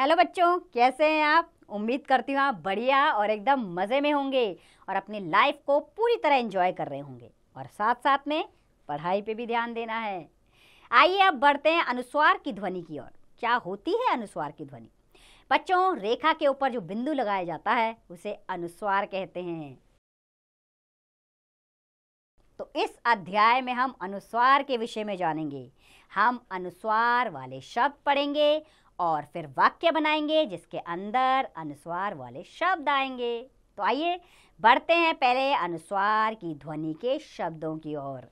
hello बच्चों कैसे हैं आप उम्मीद करती हूँ आप बढ़िया और एकदम मज़े में होंगे और अपनी लाइफ को पूरी तरह एंजॉय कर रहे होंगे और साथ साथ में पढ़ाई पे भी ध्यान देना है आइए अब बढ़ते हैं अनुस्वार की ध्वनि की ओर क्या होती है अनुस्वार की ध्वनि बच्चों रेखा के ऊपर जो बिंदु लगाया जाता है उसे अनुस्वार कहते हैं तो इस अध्याय में हम अनुस्वार के विषय में जानेंगे हम अनुस्वार वाले शब्द पढ़ेंगे और फिर वाक्य बनाएंगे जिसके अंदर अनुस्वार वाले शब्द आएंगे तो आइए बढ़ते हैं पहले अनुस्वार की ध्वनि के शब्दों की ओर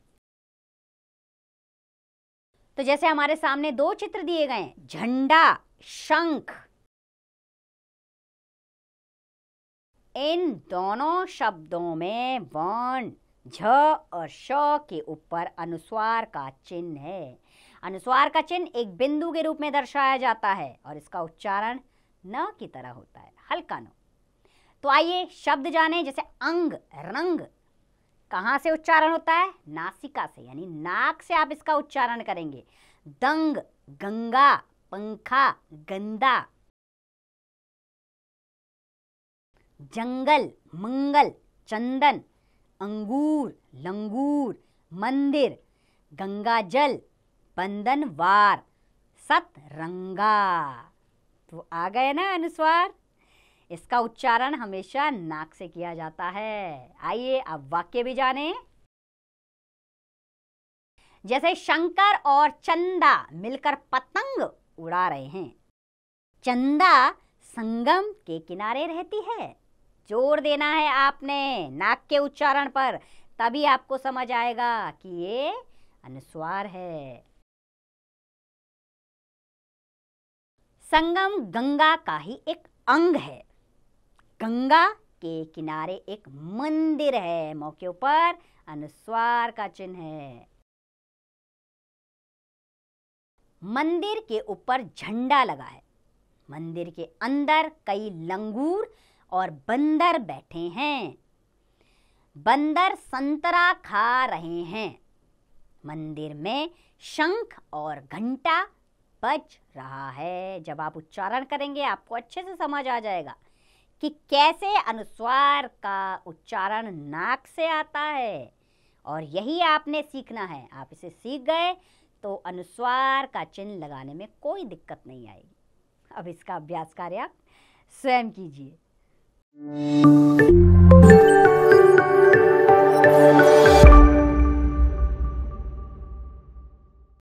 तो जैसे हमारे सामने दो चित्र दिए गए झंडा शंख इन दोनों शब्दों में वर्ण झ और श के ऊपर अनुस्वार का चिन्ह है अनुस्वार का चिन्ह एक बिंदु के रूप में दर्शाया जाता है और इसका उच्चारण न की तरह होता है हल्का नो तो आइए शब्द जाने जैसे अंग रंग कहाँ से उच्चारण होता है नासिका से यानी नाक से आप इसका उच्चारण करेंगे दंग गंगा पंखा गंदा जंगल मंगल चंदन अंगूर लंगूर मंदिर गंगा जल बंधनवार सतरंगा तो आ गए ना अनुस्वार इसका उच्चारण हमेशा नाक से किया जाता है आइए अब वाक्य भी जाने जैसे शंकर और चंदा मिलकर पतंग उड़ा रहे हैं चंदा संगम के किनारे रहती है जोर देना है आपने नाक के उच्चारण पर तभी आपको समझ आएगा कि ये अनुस्वार है संगम गंगा का ही एक अंग है गंगा के किनारे एक मंदिर है मौके पर अनुस्वार का चिन्ह है मंदिर के ऊपर झंडा लगा है मंदिर के अंदर कई लंगूर और बंदर बैठे हैं बंदर संतरा खा रहे हैं मंदिर में शंख और घंटा बज रहा है जब आप उच्चारण करेंगे आपको अच्छे से समझ आ जाएगा कि कैसे अनुस्वार का उच्चारण नाक से आता है और यही आपने सीखना है आप इसे सीख गए तो अनुस्वार का चिन्ह लगाने में कोई दिक्कत नहीं आएगी अब इसका अभ्यास कार्य आप स्वयं कीजिए thank you